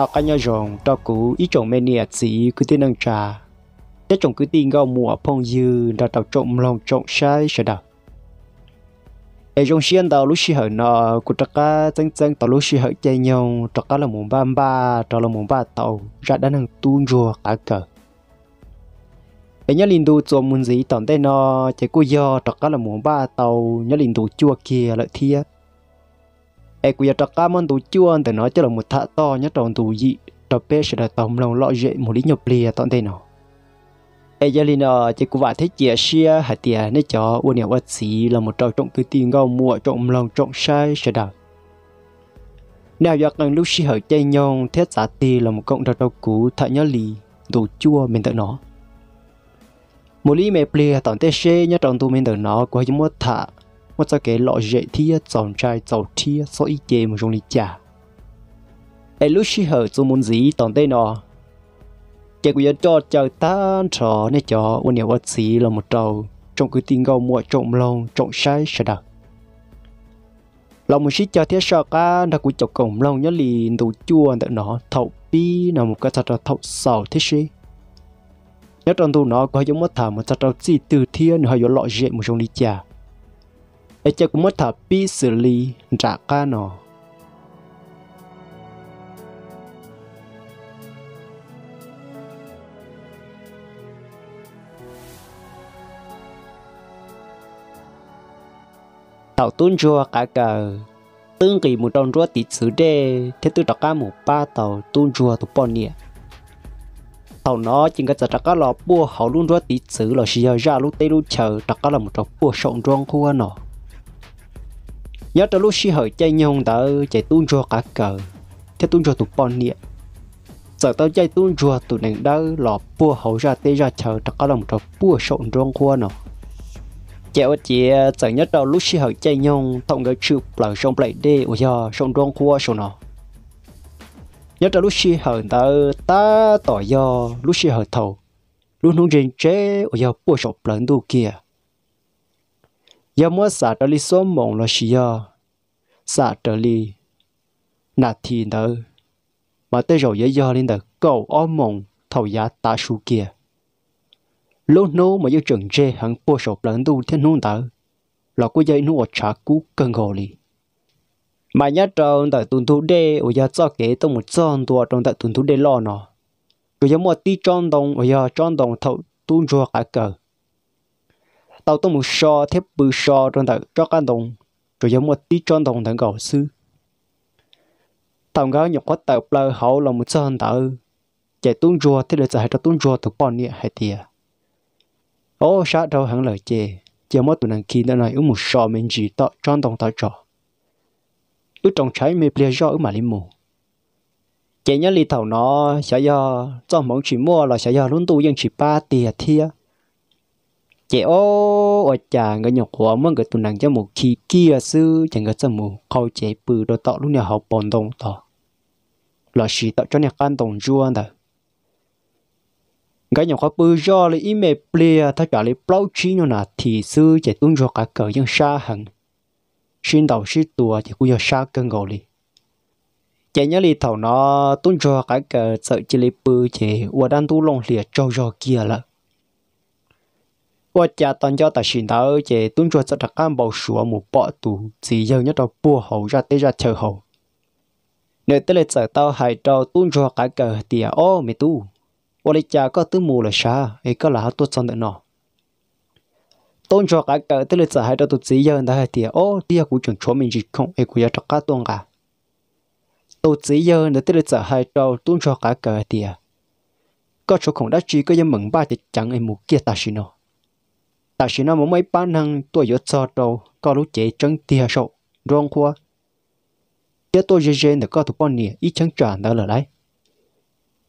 nó cái nhau rồng cho cú ít trồng mê nè chỉ cứ tin năng trà chắc trồng cứ tin gạo mùa phong dư đã tạo trộm lòng trộm sai sẽ đâu ai trong xiên tàu lúc xí hở nọ của trắc cá chân chân tàu lúc xí hở chạy nhau trắc cá là muốn ba ba trắc là muốn ba tàu ra đã năng tuôn rùa cả cờ ấy nhớ linh đồ cho muốn gì tòn tay nọ chạy cô do trắc cá là muốn ba tàu nhớ linh đồ chua kia lợi thiệt ai cũng cho cá món tủ chuông từ nó cho là một thạ to nhất trong tủ dị tập bê sẽ là tổng lòng lọ dễ một lý nhập lìa tọn thế nào ai gia linh ở chỉ cũng vài thế chia sẻ hạt tiền nên cho uôn nhà vật gì là một trò trọng cứ tiền gạo mua trọng lòng trọng sai sẽ đạt. nào giờ cần lúc xí hở chay nhong thế giả tì là một cộng trò đầu cú thạ nhớ lì tủ chua mình tự nó một lý mẹ plea tận thế xê nhất trong tù mình tự nó của chúng một thạ ว่าจะเก๋หล่อเจที่จอนใจจอที่สอีเจมรงลิจ่าไอ้ลูกชิเหอจูมุนสีตอนเต้นอเจ้ากูยันจอเจ้าต้านชอเนี่ยจอวันเนี้ยวัดสีเราหมดเจ้าจงคือติงเกาหมวดจงลงจงใช้ฉดักเราหมดชิจอเทียชอกันถ้ากูจบกลมลงยันลีนดูจวนแต่หนอเท่าปีหนอมุกกระจัดเท่าเสาที่ชี nhất trong tụ nó có giống mất thả một chặt đầu chỉ từ thiên hay gió lọ dễ một trong đi chả ai chắc cũng mất thà pi xử lý trả ca nọ tàu tuôn chua cả cờ tương kỳ một trong chua tít xứ đê thế tôi đặt cá một ba tàu tuôn chua tụ bọn nhẹ tàu nó chỉ cần đặt cá lò bua hậu luôn chua tít xứ là xì ra lúc tây lúc chờ đặt cá là một trong bua sộng trong khu nọ nhớ tới lúc xí hở chạy nhông đã chạy tuôn cho cả cờ thế tuôn cho tụ bọn nịa giờ tao chạy tuôn cho tụ nành đã lọ bùa hậu ra tê ra chờ cho có lòng cho bùa sộn rong khoa nó chạy ở chị giờ nhớ tới lúc xí hở chạy nhông tổng cái chụp là sông lại đê ủa giờ sông rong khoa sổ nó nhớ tới lúc xí hở ta ta tỏ do lúc xí hở thầu luôn hướng trên chế ủa giờ bùa sộn lần đu kia giờ mua xả trở li số mộng là xí giờ xả trở li nà thì nợ mà tới rồi giờ giờ lên được cầu ôm mộng thầu giá ta su kia lúc nô mà yêu trường chê hắn bố sộp lần tu thiên nung tờ là cô dây nô ở trà cú cân gò li mà nhớ trong tại tuần thu đê ở giờ cho kế tông một tròn tua trong tại tuần thu đê lo nó cứ giờ mua tí trang đồng ở giờ trang đồng thầu tuôn chua cả cờ tao tôi một so thép bự so trong tàu cho căn đồng rồi giống một tí trong đồng thằng cầu sư tàu gáo nhập quá tàu bờ hậu là một sơn tàu chạy tuôn rùa thế là chạy cho tuôn rùa tụ con nhẹ hay tiề ô sao đâu hẳn lời chê chỉ mất tụ nàng kia đã nói ứng một so mình gì tọ trong đồng tàu trò ứ trong trái mê ple do ứ mà li mù chạy nhớ li thầu nó sẽ do trong mong chỉ mua là sẽ do luôn tu dân chỉ ba tiề thiệt chị ô ở chả người nhọc quá mà người tụi nàng cho một khi kia à sư chẳng người cho một câu chế bự đồ tọ lúc nào học bổn đồng tọ là chỉ tọ cho nhà can đồng chua đó người nhọc quá bự do là im mệt plea thay cả là bao chi nó là thì sư chỉ tung cho cả cờ dân xa hẳn xin đầu xin tua chỉ cũng giờ xa cơn gầu đi chạy nhớ li thầu nó tung cho cả cờ sợ chỉ li bự chỉ và đan tu long liệt cho cho kia là cha xin một bộ nhất hậu 我家当家的新头这东卓这他干部说木八度，只有一道不好热的热条好。nếu tới lệ trở tao hại trò tuôn cho cái cờ tìa ô mày tu ô lịch cha có tư mù là xa ấy có là tốt xong được nó tuôn cho cái cờ tới lệ trở hại trò tụt gì giờ đã hại tìa ô tìa của chúng chúa mình chỉ không ấy cũng gia trò cá tuôn cả tụt gì giờ đã tới lệ trở hại trò tuôn cho cái cờ tìa có chỗ không đã chi có dân mừng ba thì chẳng em một kia ta xin nó ta chỉ nó mấy ba hàng tôi giờ cho đâu, có lúc chế trắng tia sầu rong khoa chế tôi giờ giờ được có thủ bọn nè ít chẳng trả đó là đấy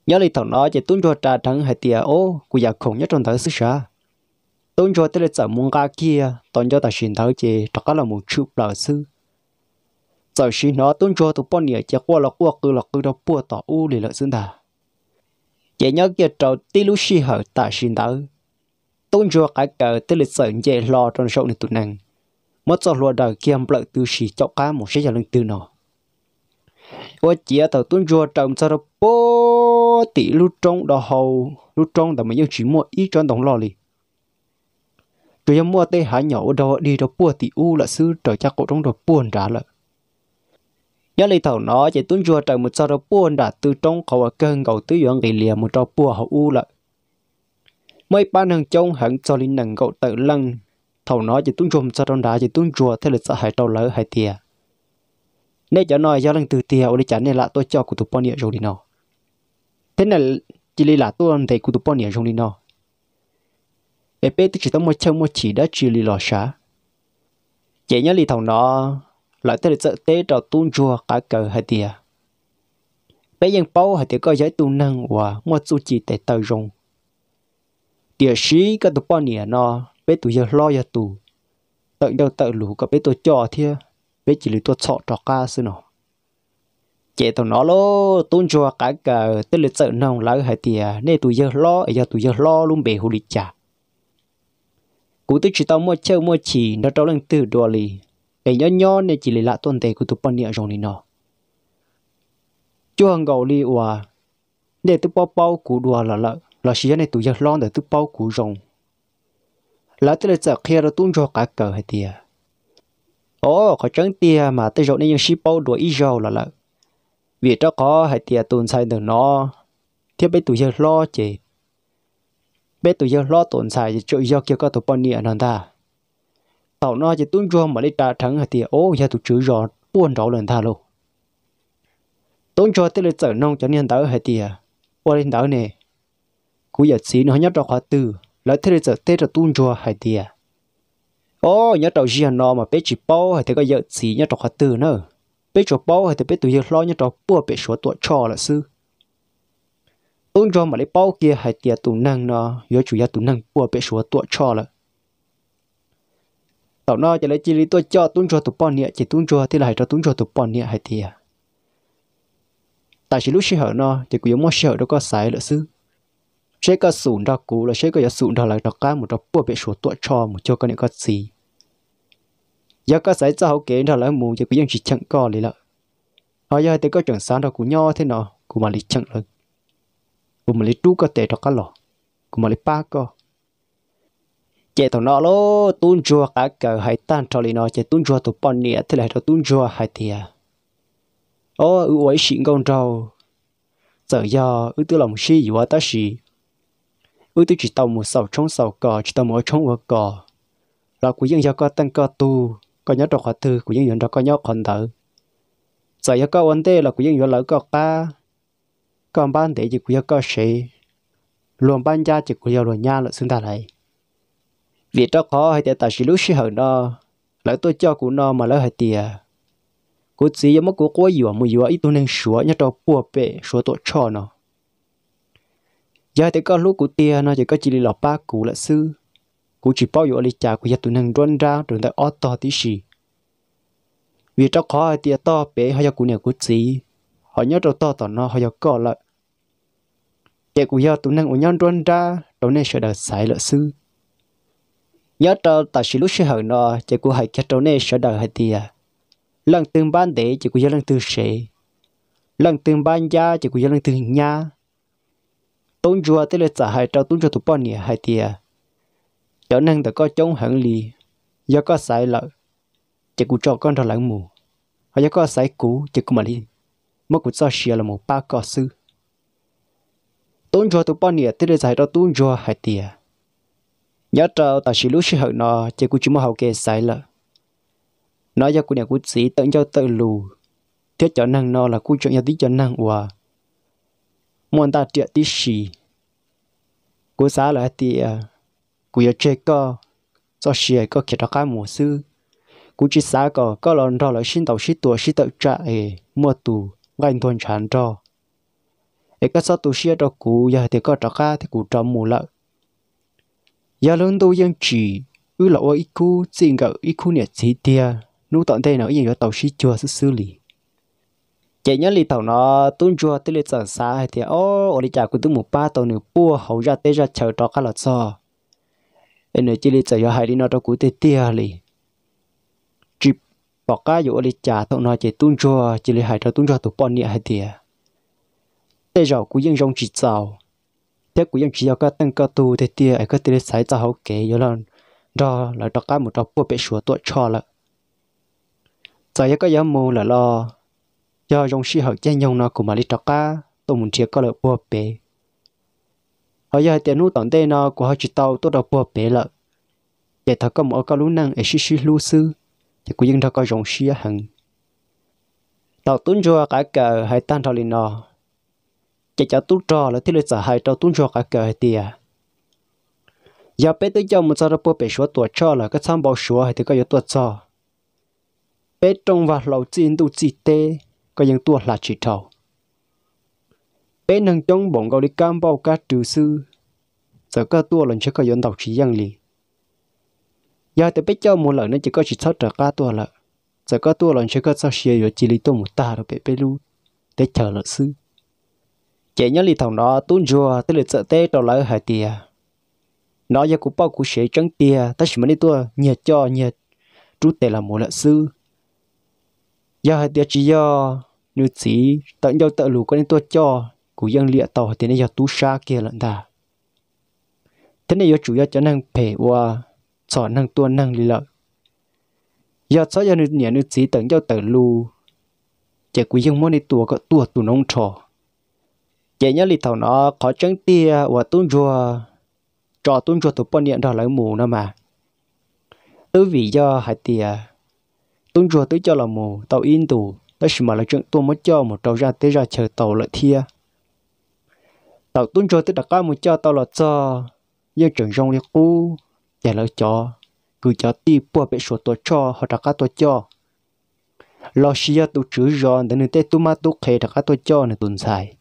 nhớ lại thằng nói chỉ tuân cho trả thằng hai tia ô của già khổng nhất trong thời xứ xa tuân cho tới là muốn ga kia tuân cho ta xin thấu chế thật cả là một chút lão sư giờ xin nó tuân cho thủ bọn nè chỉ qua là qua cứ là cứ đâu bùa tỏ u để lợi xứng ta chỉ nhớ kia trâu tí lúc xì hở ta xin thấu tôn cho cái cờ tức là sợ dễ lo trong sâu này tụi nàng mất cho lúa đời kia em lợi từ chỉ cho cá một số giờ lần từ nọ và chỉ ở tôn cho trong sao đó bố tỷ lúc trong đó hầu lúc trong đó mà yêu chỉ mua ít cho đồng lo liền rồi em mua tê há nhỏ đó đi đó bùa tỷ u là sư trời cha cổ trong đó buồn ra lợ nhớ lấy thầu nó chỉ tôn chùa trong một sao đó buồn đã từ trong cầu ở cơn cầu tứ dưỡng kỳ lìa một trò bùa hậu u lợ mấy ba hàng trông hẳn cho linh nặng gậu tự lăng thầu nói chỉ tuôn chùm cho đông đá chỉ tuôn chùa thế là sợ hại đầu lỡ hại tiề nên cho nói do lần từ tiề ở đây chả nên là tôi cho của tụi bọn nhẹ rồi đi nọ thế này chỉ là tôi ăn thấy của tụi bọn nhẹ rồi đi nọ bé bé tôi chỉ tao một chân một chỉ đã chỉ lì lò xá chỉ nhớ lì thầu nó lại thế là sợ tế trò tuôn chùa cả cờ hại tiề bây giờ bao hại tiề coi giới tu năng và một số chỉ để tờ dùng địa sĩ cái tụ bao nhiêu nó bé tụ giờ lo giờ tụ tận đâu tận lũ cái bé tụ trò thia bé chỉ là tụ sọ trò ca xí nó chạy tụ nó lo tôn cho cái cả tức là sợ nông lỡ hay thì nên tụ giờ lo giờ tụ giờ lo luôn bể hồ đi chả cú tôi chỉ tao mua chơi mua chỉ nó trâu lần từ đồ lì để nhỏ nhỏ nên chỉ là tuần tệ của tụ bao nhiêu rồi này nó chú hàng gầu li ủa để tụ bao bao cú đồ là lợi là sĩ này tụi giờ lo để tụi bao củ rồng là tới giờ kia rồi tụi cho cả cờ hay tiề ô có trắng tiề mà tới rồi nên sĩ bao đuổi giờ là là vì cho có hay tiề tụi sai được nó thì bây tụi giờ lo chỉ. bây tụi giờ lo tụi sai chỗ giờ kia có tụi bao nhiêu nè ta tàu nó chỉ tụi cho mà lấy ta thắng hay tiề ô giờ tụi chữ rồi buồn rõ lần tha luôn tụi cho tới giờ nông cho nên đỡ hay tiề qua lên đỡ này cú giờ xí nó nhớ cho khóa từ lại thế giờ thế cho tuôn chùa hay tiề ô nhớ đầu gì nó mà bé chỉ bao hay thế có giờ xí nhớ cho khóa từ nữa bé cho bao hay thế bé tụi giờ lo nhớ cho bùa bé số tuổi cho là sư tuôn chùa mà lấy bao kia hay tiề tụi năng nó nhớ chủ gia tụi năng bùa bé số tuổi cho là tao nó chỉ lấy chỉ lấy tuổi cho tuôn chùa tụ bọn nhẹ chỉ tuôn chùa thì lại cho tuôn chùa tụ bọn nhẹ hay tiề tại chỉ lúc sợ nó thì cũng giống sợ đâu có sai là sư chế cái sụn đó cũ là chế cái sụn đó là đặc cái một đặc bộ bị sụt tuột cho một cho cái này có gì giờ có xảy ra hậu kế đó là mù giờ cứ dân chỉ chặn co lại lợ họ giờ thì có chuẩn sáng đó cũ nho thế nào cũ mà lý chặn lần cũ mà lý trú có thể đặc cái lọ cũ mà lý ba có chế thằng nọ lô tuôn chua cả cờ hải tan cho lý nó chế tuôn chua tụ bọn nịa thế là nó tuôn chua hải thì ô ưu ấy xịn công trâu giờ giờ ưu tư lòng xí dù ta xí ước tôi chỉ tàu một sầu trong sầu cò chỉ tàu mỗi trong ở cò là của dân do có tăng có tu có nhớ đọc họ thư của dân do có nhớ còn đỡ giờ do có vấn đề là của dân do lỡ có ba còn ban để chỉ của do có sĩ luôn ban gia chỉ của do luôn nha là xưng ta lại vì đó khó hay để ta chỉ lúc sĩ hận đó. lỡ tôi cho của nó mà lỡ hay tiền của chỉ do mất của cô gì mà mua gì ít tôi nên sửa nhớ đọc bùa bể sửa tổ cho nó giờ thì có lúc của tia nó chỉ có chỉ lọt ba cụ là sư cụ chỉ bao giờ đi chả của gia tụi nàng run ra rồi ta ót to tí gì vì cho khó tia to bé họ giờ cụ này cụ gì họ nhớ cho to tỏ nó họ giờ có lợi, cái của gia tụi nàng của nhau run ra đầu này sẽ đợi sai lợi sư nhớ cho ta chỉ lúc sẽ hở nó chỉ của hai cái đầu này sẽ đợi hai tia lần từng ban để chỉ của gia lần từ sẽ lần từng ban gia chỉ của gia lần từ nhà tôn chùa tới là trả hai trâu tôn chùa tụ bao nhiêu hai tia cho nên đã có chống hẳn lì do có sai lợ chỉ cụ cho con thọ lãng mù họ do có sai cũ chỉ cụ mà đi mất cụ cho xìa là một ba cọ sư tôn chùa tụ bao nhiêu tới là giải trâu tôn chùa hai tia nhớ trâu ta chỉ lúc xí hận nó chỉ cụ chỉ mà hậu kê sai lợ nói do cụ này cụ sĩ tận cho tự lù thiết cho năng nó là cụ chuyện nhà tí cho năng hòa muốn ta tiệt tí xì cú xá là tiệt cú yêu chơi co cho xì có kia đó cá mùa sư cú chỉ xá có có lần đó là xin tàu xin tua xin tàu trả ê mua tù gánh thuần chán cho, ê cái sao tù xia đó cú giờ thì có đó cái thì cú trầm mù lợ giờ lớn tôi dân chỉ ư là ôi ít cú xin gỡ ít cú nhiệt chỉ tiệt nú tận đây nào yên ở tàu xin chùa xử xử lý chạy nhớ li tàu nó tuôn chua tới li chẳng xa thì ô ở đi chả của tôi một ba tàu nửa bua hậu ra tới ra chờ đó cả lọt so em nói chỉ li chẳng hai đi nó đâu của tôi tia li chỉ bỏ cá dụ ở đi chả tàu nó chạy tuôn chua chỉ li hai tàu tuôn chua tụ bọn nhẹ hai tia tới rồi của dân rong chỉ sau thế cũng dân chỉ giàu các tăng các tu thế tia ai có tiền sai cho hậu kế rồi là đó là đó cá một đó bua bị sửa tội cho là vì cái dám mua là lo do dòng sĩ học chơi nhông nó của mà lý trọc cá tôi muốn chia có lợi bùa bế, họ giờ tiền nu tổng tê nó của họ chỉ tàu tôi đọc bùa bế lợi để thật có một cái lũ năng ở sĩ sĩ lưu sư thì cũng dân thật có dòng sĩ hằng tàu tuấn cho cả cờ hay tan thọ liền nó chỉ cho tuấn trò là thiết lệ sợ hay tàu tuấn cho cả cờ hay tiền giờ bé tới giờ một giờ bùa bế số tuổi cho là cái sam bảo số hay thì có yếu tuổi cho bé trong và lâu chín tu chỉ tê là chỉ thầu bên năng chống bọn gạo đi cam bao cá trừ sư giờ có tua lần trước có dọn đọc chỉ giang lì giờ tới bé cho một lần nữa chỉ có chỉ sót trở cá tua lợ giờ có tua lần trước có sao xia rồi chỉ lì tôi một ta rồi bé bé lu để chờ lợ sư chạy nhớ lì thằng đó tuôn rùa tới lượt sợ tê trò lại hải tìa nó giờ cũng bao cũng sẽ trắng tìa ta chỉ mới đi tua nhiệt cho nhiệt trút tệ là một lợ sư giờ hai tiệt chỉ giờ nữ sĩ tận giờ tận lũ có nên tôi cho cụ dân lịa tàu thì nên giờ tú xa kia lận ta thế này giờ chủ yếu cho năng phê qua sọ năng tuôn năng lì lợi giờ cho giờ nữ nhẹ nữ sĩ tận giờ tận lũ chỉ quý dân muốn đi tua có tua tụ nông trò chỉ nhớ lì tàu nó có trắng tia và tuôn rùa trò tuôn rùa tụ bọn điện đó lấy mù nữa mà tư vị do hai tia tuân cho tới cho là mù tàu in tù ta chỉ mà là chuyện tôi mới cho một tàu ra tới ra chờ tàu lại thia tàu tuân cho tới đặt cá một cho tàu là cho giờ trưởng rong đi cú trả lời cho cứ cho ti bùa bị sổ tôi cho họ đặt cá tôi cho lo xia tôi chữ giòn đến nơi tôi mà tôi khề đặt cá tôi cho này tuần xài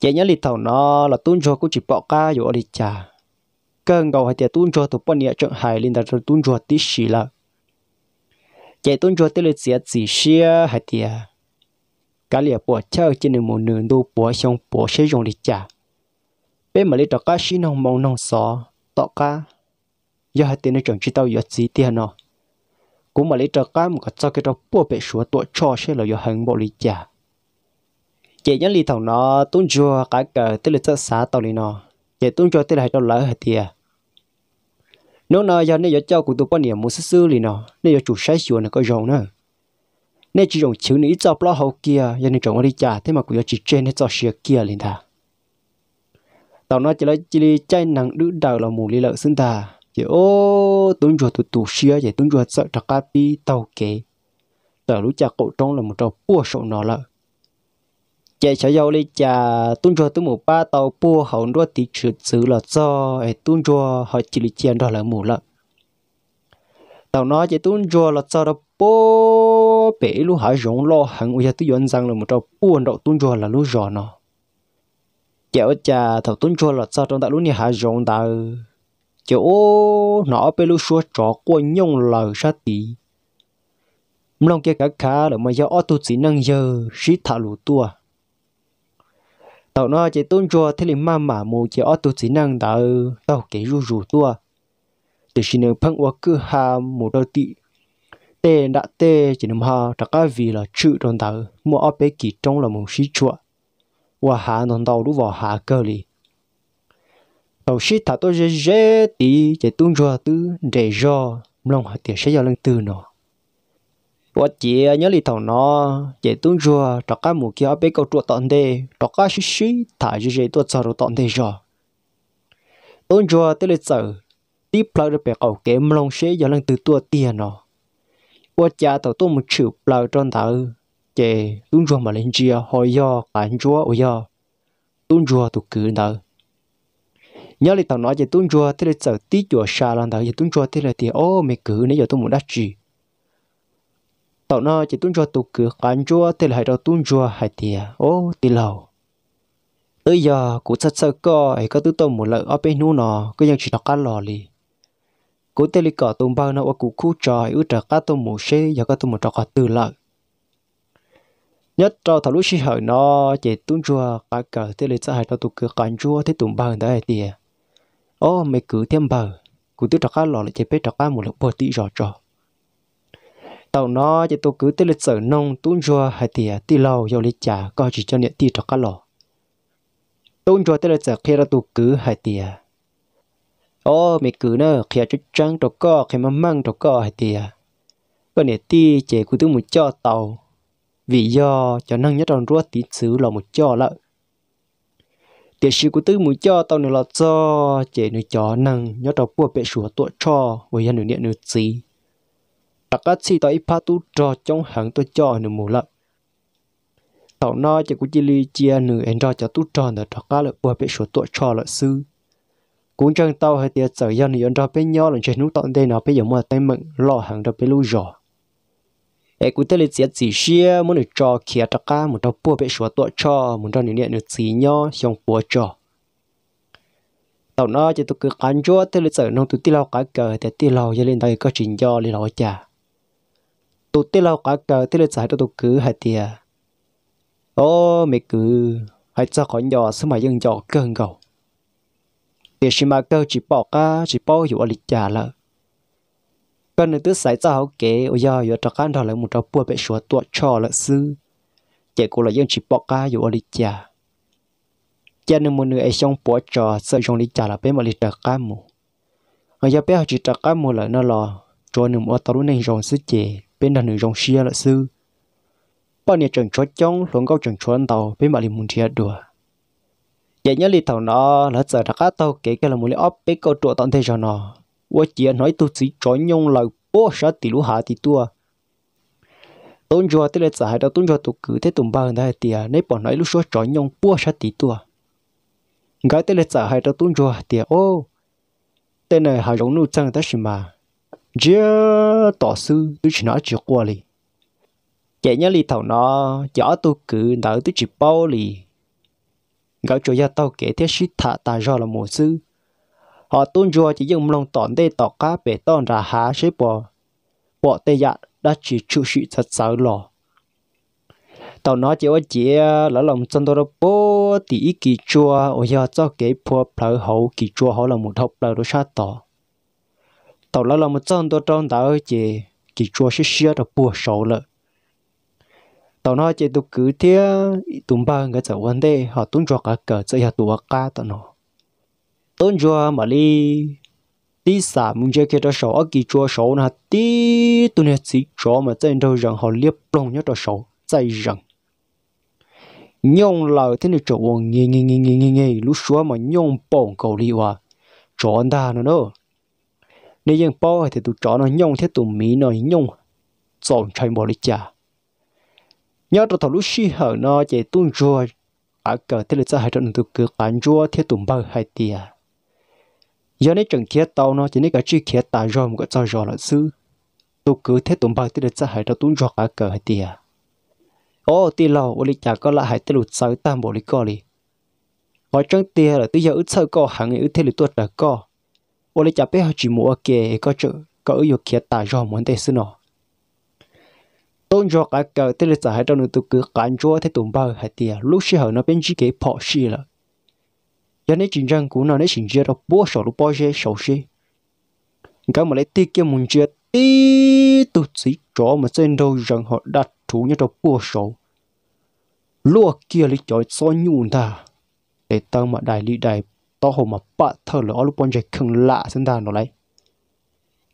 chạy nhớ lịch tàu nó là tuân cho cũng chỉ bỏ cá ở đi trả cơn gầu hay tiệt tuân cho tôi bận nhẹ trận hài lên đặt tuân cho tí xì là chạy tôn cho tới lịch sử chỉ xia hạt tiệt cả liệt bỏ chơi trên đường một nửa đô bỏ xong bỏ sử dụng để trả bên mà lấy đó cá xin nông mong nông xó tọ cá giờ hạt tiệt nó chẳng chỉ tao giờ gì tiền nó cũng mà lấy đó cá một cái cho cái đó bỏ bể xuống tọ cho xe là giờ hàng bỏ lý trả chạy nhân lý thằng nó tôn cho cả cờ tới lịch sử xã tao lý nó chạy tôn cho tới lại đó lỡ hạt tiệt nếu nào giờ nếu giờ cháu cũng tụ quan niệm một sư sư lì nó, nếu giờ chủ sai xuống nó có rồng nữa nếu chỉ rồng chữ này cháu lo hậu kia giờ nên trồng đi trả thế mà cũng giờ chỉ trên hết cháu xia kia liền ta tao nói chỉ là chỉ là chạy nặng đứa đầu là mù lì lợn xin ta chỉ ô tuấn chùa tu tu xia chỉ tuấn chùa sợ trắc cáp pi tàu kế tờ lúc cha cậu trong là một trò bùa sổ nó lợn chạy cháu dâu đi chả tuôn cho tôi một ba tàu bua hậu đua thì trượt xử là do ấy tuân cho họ chỉ lý chèn đó là mù lợ tàu nó chỉ tuôn cho là do đó bố bể lu hải rộng lo hẳn bây giờ tôi dọn rằng là một trò buồn đậu tuân cho là lu rõ nó chéo chả thầu tuôn cho là do trong tại lu này hải rộng tàu chỗ nó bể lu xua trò quân nhông lời sát tí mong kia cả khá là mà do ô tu chỉ năng giờ sĩ thả lù tua tàu nó chỉ tôn cho thế liền mà mà mù chỉ ở tu chỉ năng đã tàu kỹ rủ rủ tua từ khi nào phăng qua cứ hà mù đầu tị tê đã tê chỉ nằm hà đã cái vì là chữ trong tàu mua ở bên kỳ trong là một sĩ chua và hà non tàu lúc vào hà cơ li tàu sĩ thả tôi dễ dễ tí chỉ tôn cho tư để do lòng họ tiền sẽ giao lên từ nó và chị ờ, nhớ lì thầu nó chị tung rùa cho cái mù kia bé câu chuột tận đây cho cái xí xí thả cho chị tuột sợ rồi tận đây rồi tung rùa tới lịch sử tiếp lại được bé câu kém lòng xế giờ lần từ tua tiền nó và cha tàu tôi một chữ lại trong tàu chị tung rùa mà lên chia hỏi do cảnh chúa ôi do tung rùa tụ cử tàu nhớ lì tàu nó chị tung rùa tới lịch sử tí chùa xa lần đầu chị tung rùa tới là thì ô mày cử nãy giờ tôi muốn đắt gì tao nó chỉ tuân cho tụ cửa cán chua thì lại cho tuân chua hay thì ô thì lâu tới giờ cũng sắp sắp co ấy có tứ tôm một lợi ở bên nu nó cứ như chỉ nó cá lò lì cố tê lì cỏ tôm bao nó ở cụ khu tròi ư trở cá tôm một xê giờ cá tôm một trò cá từ lợi nhất cho thảo lúc xí hở nó chỉ tuân chua cá cờ thế lì sẽ hay cho tụ cửa cán chua thế tôm bao đấy thì ô mày cứ thêm bờ cụ tứ trò cá lò lại chỉ biết trò cá một lợi bờ tị rõ trò tàu nó chỉ tôi cứ tới lịch sử nông tuôn chua hay thì à, tì lâu dầu lịch trả coi chỉ cho nhận tì cho cá lò tuôn chua tới lịch sử khi ra tôi cứ hay thì à. ô mày cứ nữa khi à cho trăng cho co khi mà măng cho co hay thì còn niệm tì chỉ cứ tôi một cho tàu vì do cho năng nhất đòn ruột tí xứ là một cho lợ tiền sĩ của tư muốn cho tao nữa là cho chế nữa chó năng nhớ tao bùa bệ sủa tụa cho với dân nữa điện nữa gì đặc cách si tới phát tu trò trong hàng tôi cho nửa mù lợ tàu nó chỉ có chỉ li chia nửa anh cho cho tu trò nửa trò cá là bùa bị số tuổi trò là sư cũng chẳng tàu hay tiệt sở dân thì anh cho bên nhau là trên nút tận đây nào bây giờ mà tay mận lo hàng đó bên lưu giỏ ai cũng thấy là chỉ chỉ xia muốn được trò kia trò cá muốn trò bùa bị số tuổi trò muốn trò nửa nửa nửa chỉ nhau xong bùa trò tàu nó chỉ tôi cứ cắn chúa tới lịch sử nông tôi tiêu lao cái cờ thì tiêu lao cho lên đây có chuyện do lên lao chả tụ tê lao cả cờ tê lên giải tụ cứ hạt tiề ô mẹ cứ hay cho khỏi nhỏ sao mà dân nhỏ cơn gầu để xem mà cơ chỉ bỏ cá chỉ bỏ hiểu lịch trả lợ cần nên tứ giải cho hậu kế ô giờ giờ cho khán thọ lại một trâu bùa bị sửa tuột cho lợ sư chỉ cô là dân chỉ bỏ cá hiểu lịch trả cho nên một người ấy trong bỏ trò sợ trong lịch trả là bé mà lịch trả cá mù ở giờ bé học chỉ trả cá mù là nó lo cho nên một luôn nên rồng sức chế bên đàn nữ rong xia là sư bao nhiêu trận chúa chống luôn câu trận chúa tàu bên bà lì muốn thiệt đùa vậy nhớ li tàu nó là giờ đã cắt tàu kể cái là muốn lấy óp bế câu trụ tận thế cho nó qua chỉ nói tu sĩ chúa nhung là bố sa tỷ lũ hạ tỷ tua tôn chúa tức là giải đó tôn chúa tụ cứ thế tụng ba hơn đây thì bọn nói lúc chúa chúa nhung bố sa tỷ tua cái tức là giải đó tôn chúa thì ô tên này hà giống nụ chẳng ta gì mà giờ tỏ sư tôi chỉ nói chuyện qua li chạy nhớ lì thầu nó chó tôi cứ đỡ tôi chỉ bao lì, gạo cho gia tao kể thế shit thả ta do là một sư họ tôn cho chỉ dùng lòng tỏn tê tỏ cá bể tòn ra há xếp bò bò tê dạ đã chỉ chịu sự thật sợ lò tao nói chỉ ว่า chỉ à, lỡ lòng chân tôi bố tí kỳ chua ở giờ cho cái phù hợp hậu kỳ chua họ là một học lời đồ sát tỏ tàu lỡ là một chân tôi trong đó chỉ chỉ chua xí xí đó bùa sầu lợ tàu nó chỉ tụ cứ thế tụm ba người chở vấn đề họ tụm cho cả cờ chơi hạt tụa cá tàu nó tụm cho mà đi tí xả muốn chơi cái đó sầu ở kỳ chua sầu là tí tụi này chỉ cho mà chơi đâu rằng họ liếp lông nhất đó sầu chơi rằng nhông lờ thế này chỗ nghe nghe nghe nghe nghe nghe lúc xóa mà nhông bổng cầu li hòa chỗ anh ta nó đâu nếu dân bỏ thì tụ chó nó nhông thế tụ mí nó nhông dọn chạy bỏ đi chả nhớ tụ thầu lúc xí hở nó chạy tuôn rùa à cờ thế là sao hai trận tụ cứ cản rùa thế tụ bao hai tia à. giờ này chẳng kia tàu nó chỉ nên cả chi kia tà rồi một cái sao rồi là sư tụ cứ thế tụ bao thế là sao hai trận tuôn rùa à cờ hai tia à. ô tia lâu ô đi chả có lại hai tê lụt sáu tam bỏ đi co đi ở trong tia là tôi giờ ướt sơ co hàng ngày ướt thế là tuột đã co ô lê chả bé họ chỉ mua kề có chữ có ở dục kia tài cho muốn thế xin nó tôn cho cái cờ tức là giải hai trong tụ cứ cản chúa thế tụm bao hai tia lúc sau nó bên chỉ cái phò xí là giờ này chính rằng cũng nó này chính chưa đâu bố sổ lúc bao giờ sổ xí cái mà lấy tí kia muốn chưa tí tụ chỉ cho mà trên đâu rằng họ đặt thú như đâu bố sổ lúc kia lấy chọi so nhún ta để tao mà đại lý đại to hồ mà bắt thở lỡ lúc bọn trẻ khừng lạ xin đàn nó lấy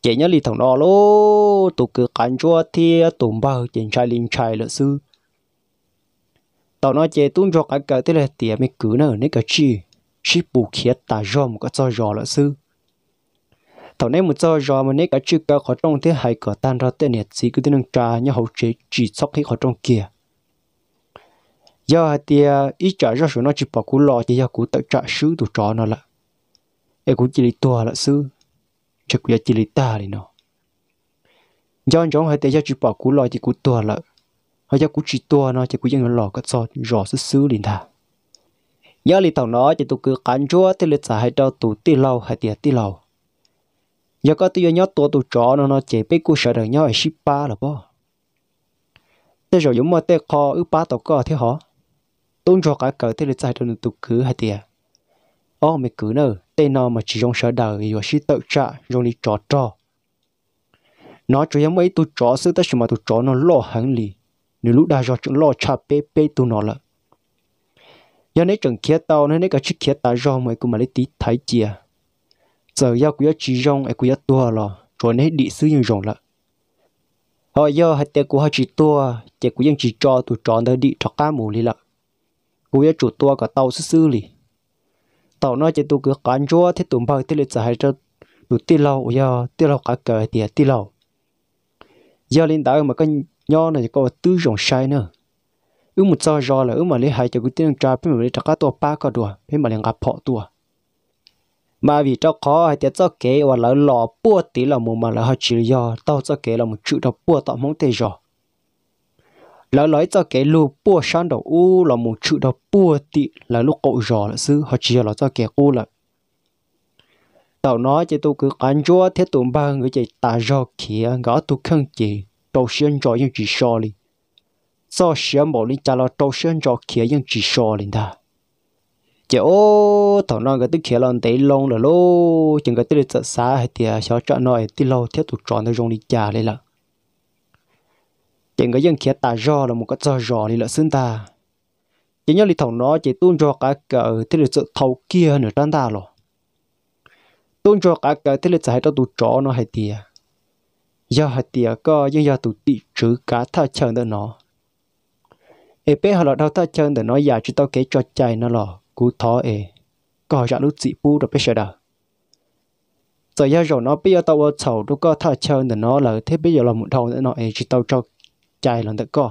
chị nhớ lì thằng đó lô tụ cứ cắn chua thì tụ bao chỉnh trai linh trai lỡ sư tao nói chị tuôn cho cái cái tức là tiền mới cứ nở nấy cái chi chi bù khía tà ròm có cho rò lỡ sư tao nói một cho rò mà nấy cái chi cái khó trong thế hay cỡ tan ra tên nhiệt gì cứ thế nâng trà nhớ hậu chế chỉ sóc khi khó trong kia giờ thì ờ, ít trả ra số nó chỉ bỏ cú lò thì giờ cú tự trả sứ tụ trò nó là em cũng chỉ lý tua là sư chứ cũng chỉ lấy ta đi nó do anh chọn hai tay giờ chỉ bỏ cú lò thì cú tua là họ giờ cú chỉ tua nó chỉ cú dân lò cái so rõ sư sư liền ta giờ lý tàu nó chỉ tụ cứ cắn chúa thì lịch xả hai đầu tụ tì lâu hai tiệt tì lâu giờ có tụi nhớ tua tụ trò nó nó chỉ biết cú sợ đời nhau ở ship ba là bao thế rồi giống mà tê kho ướp ba tàu cò thế họ tôn cho cả cỡ thế là chạy trong tụ cứ hay tiệt ô mày cứ nè tên nó mà chỉ trong sở đời rồi chỉ tự trả rồi đi trò trò nó cho em ấy tụ trò sự ta chỉ mà tụ trò nó lo hẳn lì nếu lúc đã cho chúng lo cha bé bé tôi nó là giờ nãy chẳng kia tao nên nãy cả chiếc kia ta do mày cũng mà lấy tí thái chia giờ giờ cũng chỉ trong ấy cũng tua rồi rồi nãy đi xứ như rồi, là họ giờ hai tay của họ chỉ tua của dân chỉ cho tụ trò nó đi cho cá mù đi là กูจะจุดตัวกับเตาซื่อๆเลยเตาน้อยจะตัวเกือการจัวที่ตุ่มพังที่เลยจะให้จะดูตีเราอย่าตีเรากักเกยเดียตีเราอย่าลินดาวมาก็ย่อหน่อยก็ตื้อจงใช้เนอะอือมุดจอรอเลยอือมาเลยหายจะกูตีนจ้าเป็นแบบนี้จะก้าตัวป้าก็ดัวเป็นมาเลยงับเพาะตัวมา vì cho khó hay tiếc cho kế và lỡ lò bua tí là mù mà là họ chỉ do tao cho kế là một chữ đó bua tao mong tê rồi lỡ lỡ cho cái lu bua sáng đầu u là một chữ đầu bua tị là lúc cậu giò là sư họ chỉ là cho cái u là tao nói cho tôi cứ cắn cho thế tụi ba người chạy ta giò kia ngõ tôi không chỉ đầu xuyên cho những chỉ so đi so xuyên bỏ đi trả là đầu xuyên giò kia nhưng chỉ so đi ta chỉ ô tao nói cái tôi kia là đấy long là lô chừng cái tôi được sợ xa hay thì sợ chọn nói thì lâu thế tụi tròn nó dùng đi trả đây là chỉ người dân kia ta rò là một cái rò rò thì là xương ta chỉ nhớ đi thầu nó chỉ tuôn ờ, ờ, cho cả cờ thế là sự thầu kia nữa tan ta rồi tuôn cho cả cờ thế là giải cho tụ chó nó hay tiề giờ hay tiề có nhưng giờ tụ tị chữ cả tha chân được nó ê bé họ là đau tha chân được nó giờ chúng tao kể cho chạy nó lò cú thó ê có dạ lúc chị bu được bé sợ đâu giờ giờ rồi nó bây giờ tao ở chầu nó có tha chân được nó là thế bây giờ là một thầu nữa nó ê chỉ tao cho chạy lần tớ có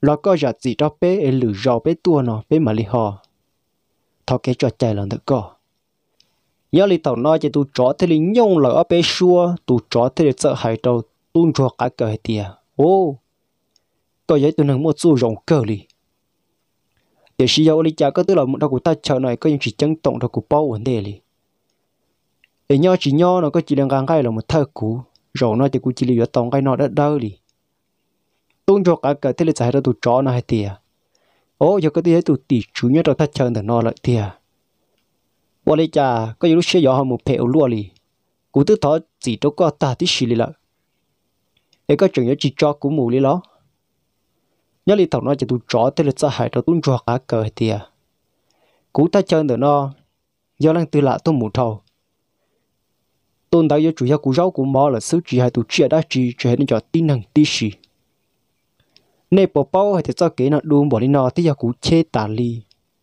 lo có giặt gì cho bé ấy lử rò bé tua nó bé mà li hò thọ kế cho chạy lần tớ có nhớ li tàu nói cho tu chó thế li nhông là ở bé xua tu chó thế li sợ hại đâu tuôn cho cả cờ tiề ô tôi giấy tôi nâng một số rồng cờ li để sử dụng lý cha có tức là một đầu của ta chờ này có những chỉ chân tổng đầu của bao vấn đề li để nhau chỉ nhau nó có chỉ đang gang gai là một thơ cú, rồi nó thì cũng chỉ là tổng gai nó đã đau li tôn cho cả cái thế là giải ra tụ chó nó hay tiề ô giờ cái thế tụ tỷ chủ nhất là thắt chân để nó lại tiề và lấy cha có những lúc sẽ gió một phe lúa đi, cú tư thọ chỉ đâu có ta tí xì lì lợ để có chuyện nhớ chỉ cho cú mù đi ló nhớ lì thằng nó chỉ tụ chó thế lực giải hại cho tôn cho cả cái tiề cú thắt chân để nó giờ đang từ lạ tôn mù thầu tôn đạo yêu chủ yếu cú giáo cú mò là sứ chỉ hai tụ chia đã chỉ cho hết cho tin năng tí xì nè bộ bao hay thì cho cái nó đun bỏ đi nó thì giờ cũng chê tà li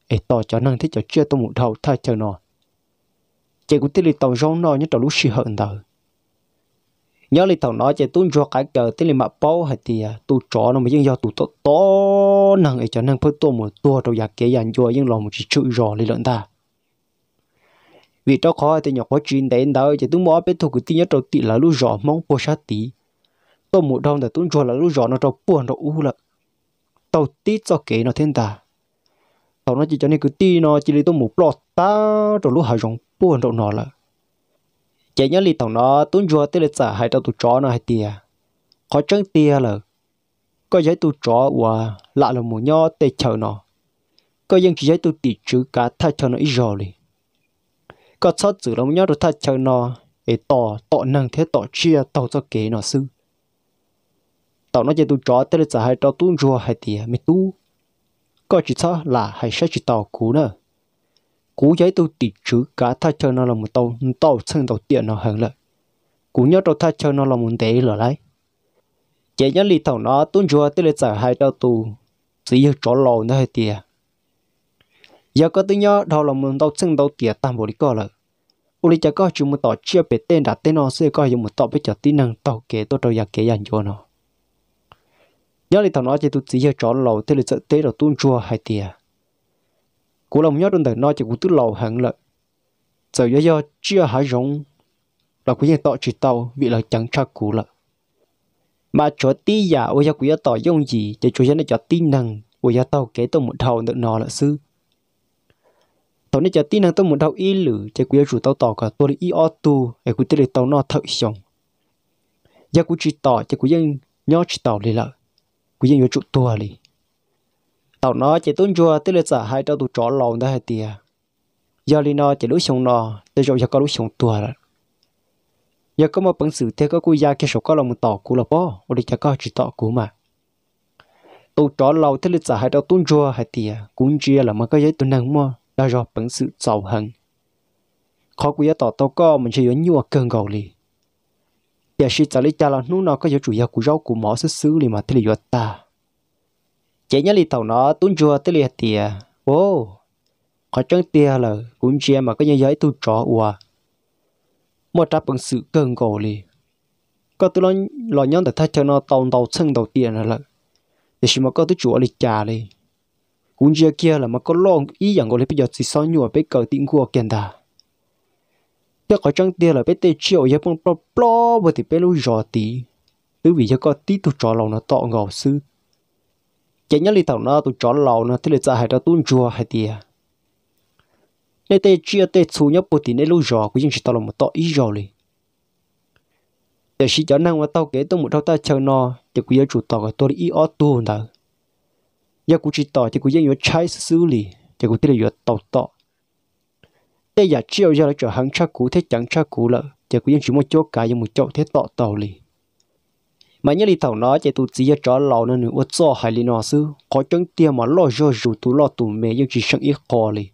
ấy tỏ cho năng thích cho chưa tôi một đầu thay cho nó cũng cú tiêu tàu rong nó như tàu lúc xì hận đời nhớ li tàu nó chỉ tuôn cho cái cờ tiêu li mà bao hay thì à, tu chó nó mới nhưng do tu to to năng ấy cho năng phơi tôi một tua đầu giặc kia dành cho nhưng lòng một chỉ chữ rò li lợn ta vì đó khó thì nhỏ có chuyện đến đời chỉ tôi mua biết thuộc cái tin nhất đầu tị là lúc rò mong bồ sát tí tôi mù đông là tôi rồi là lúc rõ nó cho buồn nó u là tàu tít cho kế nó thiên ta tàu nó chỉ cho nên cứ tí nó chỉ lấy tôi mù plot ta rồi lúc hải rộng buồn nó nó là chỉ nhớ lì tàu nó tôi rồi tới lịch trả hải tàu tôi chó nó hải tia có chân tia là có giấy tôi chó và lạ là mù nho tê chờ nó có dân chỉ giấy tôi tít chữ cả thay cho nó ít rồi đi có sót chữ lắm nhớ rồi thay cho nó để tỏ tỏ năng thế tỏ chia tỏ cho kế nó sư tao nói cho tôi chó tới là hai tao tuôn rùa hai thì mày tu có chỉ sao là hai sẽ chỉ tao cú nữa cú giấy tôi tỉ chữ cả tha cho nó là một tàu tàu chân tàu tiền nó hơn lợi cú nhớ tao tha cho nó là một tế lợi lấy chỉ nhớ lì thằng nó tuôn rùa tới là hai tao tu chỉ yêu chó lò nữa hai thì giờ có tôi nhớ đâu là một tàu chân tàu tiền tạm bộ đi coi lợi uli cha có chung một tàu chia bể tên đặt tên nó sẽ coi dùng một tàu bây giờ tí năng tàu kế tôi đâu giờ kế dành cho nó nhớ đi thằng nó chỉ tụt chỉ cho lầu thế là sợ tế rồi tuôn chua hai tia cú lòng nhớ đơn đời nó chỉ cú tụt lầu hàng lợi giờ do do chưa hái giống, là cú nhân tọ chỉ tàu bị là chẳng chắc cú lợi mà chỗ tí giả ôi giờ quý giờ tỏ dùng gì để chú giờ nó cho tin năng ôi giờ tàu kế tàu một đầu được nó là sư tàu này cho tin năng tàu một đầu y lử để quý giờ chủ tàu tỏ cả tôi đi y o tu để quý tê tàu nó thợ xong giờ quý chỉ tỏ để quý dân nhớ chỉ tàu đi lợi cú dân vô trụ tua đi tàu nó chỉ tuân chùa tức là giả hai tàu tụ chó lòng đã hai tia giờ li nó chỉ lũ sông nó để rồi giờ có lũ sông tua rồi giờ có một bản sử thế có cú gia kia số có lòng một tỏ cú là bỏ ở đây chả có chỉ tỏ cú mà tụ chó lòng tức là giả hai tàu tuân chùa hai tia cũng chia là mà có giấy tuân năng mà đã rồi bản sự giàu hận khó cú gia tỏ tàu có mình chỉ nhớ nhua cơn gầu li giờ sĩ trả lý trả là nú nó có dấu chủ yếu của rau của mỏ xứ xứ liền mà thế là ta chế nhá li tàu nó tuôn chùa thế là tiề ô có chân tiề là cũng chia mà có như giấy tu trọ ua một trăm bằng sự cơn cổ li có tôi lo lo nhóm để thay cho nó tàu đầu chân đầu tiên là để chỉ mà có tôi chùa li trả li cũng chia kia là mà có lo ý rằng gọi là bây giờ chỉ so nhùa bây cờ tiếng của kiện ta cho có trong tiền là bé tê chiều giờ bông bông bó bơ thì bé lu giò tí tứ vì cho có tí tụ trò lầu nó tọ ngầu sư chạy nhá li tàu nó tụ trò lầu nó thế là ra dạ hai đó tuôn chùa hai tìa nên tê chia tê xu nhá bơ thì nên lu giò cũng chỉ tao là một tọ ít giò li giờ chỉ cho năng mà tao kế tôi một đâu ta chờ nó thì cũng giờ chủ tọ của tôi ít ó tu đó, giờ cũng chỉ tọ thì cũng giờ nhớ trái xử lý thì cũng thế là nhớ tàu tọ thế giờ chiều giờ là trở hàng chắc cú thế chẳng chắc cú lợ chỉ cũng chỉ một chỗ cái một chỗ thế tọt tàu lì mà nhớ đi tàu nó chỉ tụ chỉ cho lò nên nữa út cho hai lì nó sư có chân tiền mà lo cho dù tụ lo tụ mẹ nhưng chỉ sẵn ít khó lì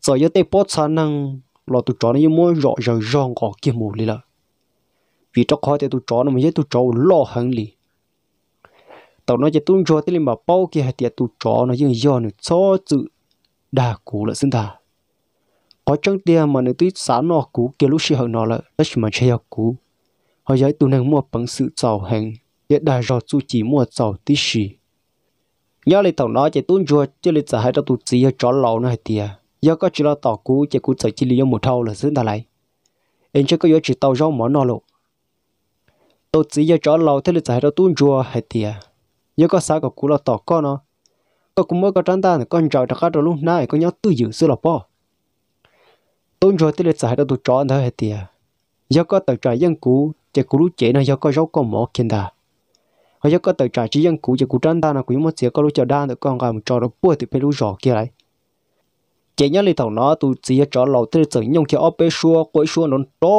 rồi giờ tây bớt sản năng lo tụ chó nên mua rõ rõ rõ có kiếm mù lì lợ vì cho khó thì tụ chó nó mới tụ chó lo hơn lì tàu nó chỉ tụ cho tới mà bao kia hay tiệt tụ chó nó nhưng do nữa cho chữ đa cú là sinh thà họ chẳng tiền mà nếu tôi xả nó cũ kia lúc xí hậu nó là tất mà chơi học cũ họ giải tụ năng mua bằng sự giàu hàng để đại rò chú chỉ mua giàu tí xì nhớ lại tàu nói chỉ tuôn chùa chứ lịch trả hai trăm tụ chỉ cho lâu này tiền giờ có chỉ là tàu cũ chỉ cũ sợ chỉ lý một thâu là xứng ta lại anh chưa có yếu chỉ tàu rau món nó lộ tụ chỉ giờ cho lâu thế lịch trả hai trăm tuôn chùa hay tiền giờ có sao có cũ là tàu con nó có cũng mới có trang ta con trò đặc cá rồi lúc nãy có nhớ tư dự xưa là bao tôn rồi tới lệ giải đó tụ chọn thôi hết tiệt do có tờ trại dân cũ chỉ cũ lúc trẻ nó do có rau có mỏ kiện đà họ do có tờ trại chỉ dân cũ chỉ cũ trăn ta là quý một xíu có lúc chờ đan được con gà một trò được bùa thì phải lúc rõ kia lại chế nhớ lì thầu nó tụ chỉ cho lầu tới chữ nhung kia ốp bê xua quấy xua nó to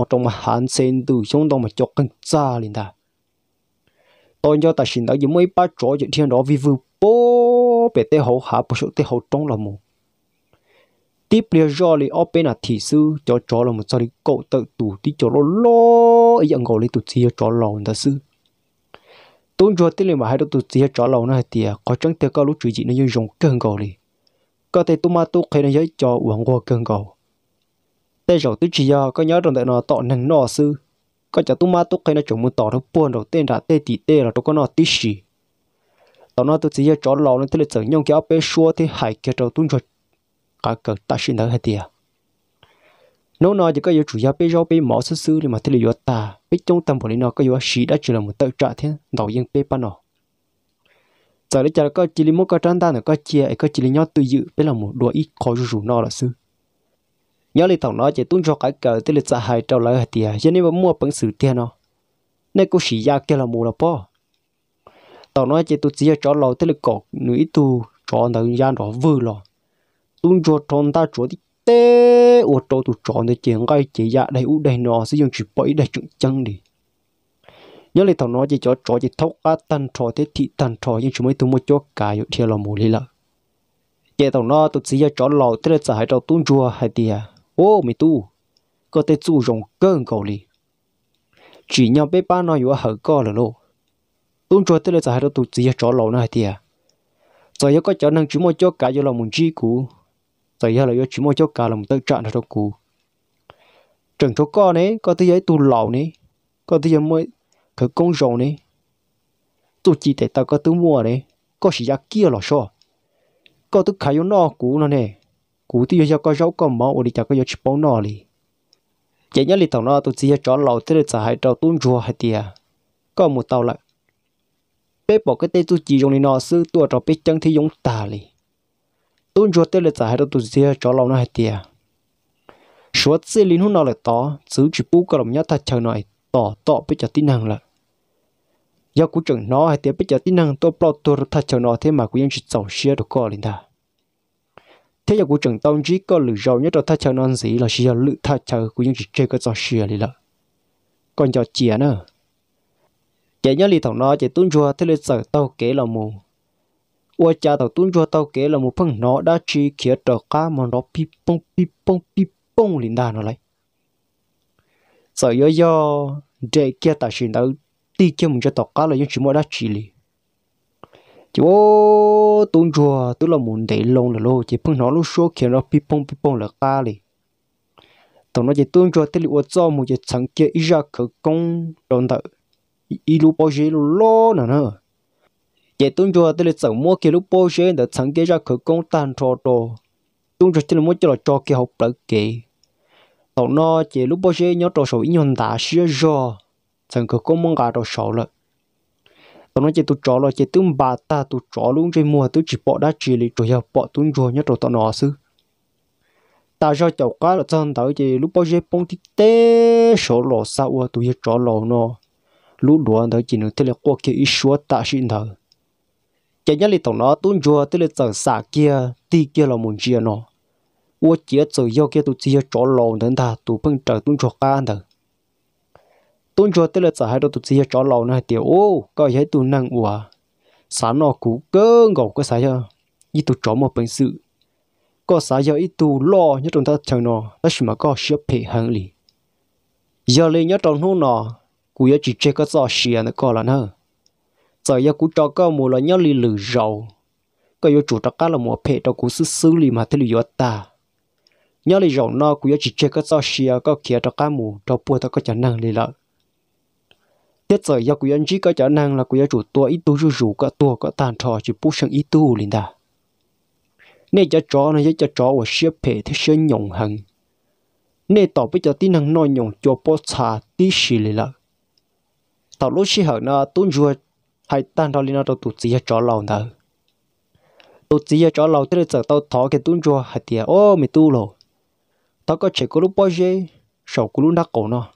ở trong mà hàn sen từ xuống đông mà cho căng xa lên ta tôi cho ta xin đó giống mấy ba chỗ chuyện thiên đó vì vừa bố bé tê hậu hạ bố số tê hậu trong là mù tiếp liệu do lý ở bên là thị sư cho chó là một sao đi cậu tự tủ tí cho nó lo ý dạng gọi lấy tụt chi chó lò người ta sư tôn cho tí liệu mà hai đứa tụt chi chó lò nó hay có chẳng tiêu cao lúc chuyện gì nó như dùng cơn gọi lý có thể tụi mà tụi khi nó giới cho uống qua cơn gầu tê rồi tụi chỉ do có nhớ rằng tại nó tọ nền nó sư có chả tụi mà tụi khi nó chuẩn muốn tỏ nó buồn đầu tên đã tê tỉ tê là tụi có nó tí xì tụi nó tụt chia chó lò nó thế là sợ nhau kéo bé xua thế hại cái trâu tôn cho cả cỡ ta xin đỡ hết tiệt à? nô nói chỉ có yếu chủ yếu bây giờ bây mỏ sư sư thì mà thấy là yếu ta bây trong tâm bọn nó có yếu sĩ đã chỉ là một tự trả thế đầu yên bây ban nọ giờ đấy chả có chỉ là một cái trang ta nữa có chia có chỉ là nhau tự dự bây là một đuổi khó rủ nó là sư nhớ lời tổng nói chỉ tung cho cái cờ tức là xã hại trâu lại hết tiệt cho nên mà mua bằng sử tiền nó nên có sĩ gia kia là mua là po tổng nói chỉ tôi chỉ cho lâu tức là cột núi tu cho người gian đó vừa lò tung cho tròn ta chỗ đi té, ô tô tụ tròn để chèn gai chỉ dạ để u để nó sử dụng chỉ bẫy để chúng chân đi nhớ lại thằng nó chỉ cho trò chỉ thóc á tan trò thế thị tan trò nhưng chúng mới tụ một chỗ cả yêu thiệt là mù lý lợ chỉ thằng nó tụ chỉ cho lò thế là giải đầu tung chùa hay tiề à. ô mi tu có thể chú rồng cơn cầu đi chỉ nhau bé ba nó yêu hở co là lô tung chùa thế là giải đầu tụ chỉ cho lò này tiề rồi có chỗ năng chúng mới cho cả yêu là mù chi cũ rồi giờ là do chỉ mua chỗ cả là một tới trận cho cụ trường chỗ con ấy có thứ giấy tu lẩu này có thứ giấy mới cái công rồng này tu chỉ để tao có thứ mua này có gì ra kia là sao có thứ khai nó cụ nó này cụ thì giờ có rau có máu đi chả có giờ chỉ bao nó đi chỉ nhớ lịch thằng nó tôi chỉ cho lẩu thế là trả hai trâu tuôn rùa hai tia có một tao lại bé bỏ cái tên tôi chỉ dùng nó sư tôi trò bé chân thì dùng tà liền tôn chúa tê lệ trả hai đâu tụi dìa cho lòng nó hai tìa số xe linh hồn nào lại to chứ chỉ bú cái lòng nhát thật chờ nói tỏ tỏ bây giờ tin năng là giờ cũng chẳng nó hay tiếc bây giờ tin năng, tôi bắt tôi thật chờ nó thế mà cũng chỉ giàu xe được coi linh ta thế giờ cũng chẳng tao chỉ có lựa giàu nhất là thật chờ non gì là chỉ là lựa thật chờ cũng chỉ chơi cái giàu xe đi là còn giờ chia nữa chạy nhớ lì thằng nó chạy tuôn chùa thế là sợ tao kể là mù cha tàu tàu cho kế là một nó đã chỉ kia trở cá mà nó pi bông pi bông pi bông liền đàn nó lại sợ yo yo để kia ta xin đâu ti kia mình cho tàu cá là những chỉ mua đã chỉ li chú tuôn cho tôi là muốn để lông là lô chỉ phun nó lúc số kia nó pi bông pi bông là cá li tao nó chỉ tuôn tôi là liệu cho một cái thằng kia ít ra khởi công đòn đợi ít lúc bao giờ lo nữa nữa giờ tuần rồi tôi lại chẳng mua cái lúc bao giờ đã chẳng cái ra khởi công tan trò đồ tuần rồi chỉ là muốn cho là cho cái học bậc kì tàu nó chỉ lúc bao giờ nhớ trò sổ ít nhon đã rồi chẳng khởi công mong cả trò sổ rồi tao nói chỉ tụt chó rồi chỉ tụm ta luôn chơi mua tụt chỉ bỏ đã chỉ lì rồi giờ bỏ tuần rồi nhớ rồi tao nó sư ta cho cháu cá là chân tới chỉ lúc bao giờ bông thì té số lò sao tôi sẽ cho lò nó lúc đó tao chỉ nó thế là qua kia ít số ta xin thôi chỉ nhớ lịch thằng nó tuân chúa tới lịch giờ xả kia ti kia là muốn chia nó ô chia giờ yêu kia tụi chia chỗ lò nên ta tụi bưng trời tuân chúa ca nữa Tuân chúa tới lịch giờ hai đôi tụi chia chỗ lò này tiểu ô coi thấy tụi năng ủa sáng nó cú cơ ngầu cái sao? giờ như tụi chó một bình sự có sao? giờ ít tụi lo nhất trong ta chẳng nó ta chỉ mà có sửa phê hàng lì giờ lên nhất trong nó nó cú chỉ chơi cái giò xìa nó có là nữa giờ giờ cú cho cơ mù là nhớ lì lử rầu cơ yo chủ trắc cá là mùa phê cho cú xứ xứ lì mà thế lì yo ta nhớ lì rầu nó cũng yo chỉ chơi cái do xia có kia cho cá mù cho bùa cho có chả năng lì lợ tiếp rồi giờ cú yo chỉ có chả năng là cú yo chủ tua ít tu rủ rủ cả tua cả tàn trò chỉ bút sang ít tu lì ta nên cho chó nó cho chó và xia phê thế xia nhộng hằng nên tỏ bây giờ tin năng nói nhộng cho bó xa tí xì lì lợ tao lúc xí hở nó tuôn ruột hay tan ra lina đó tụt chỉ cho lâu nào tụt chỉ cho lâu thế giờ tao thọ cái tuôn cho hay tiệt ô mi tu rồi tao có chạy có lúc bao giờ sau cú lúc nát cổ nó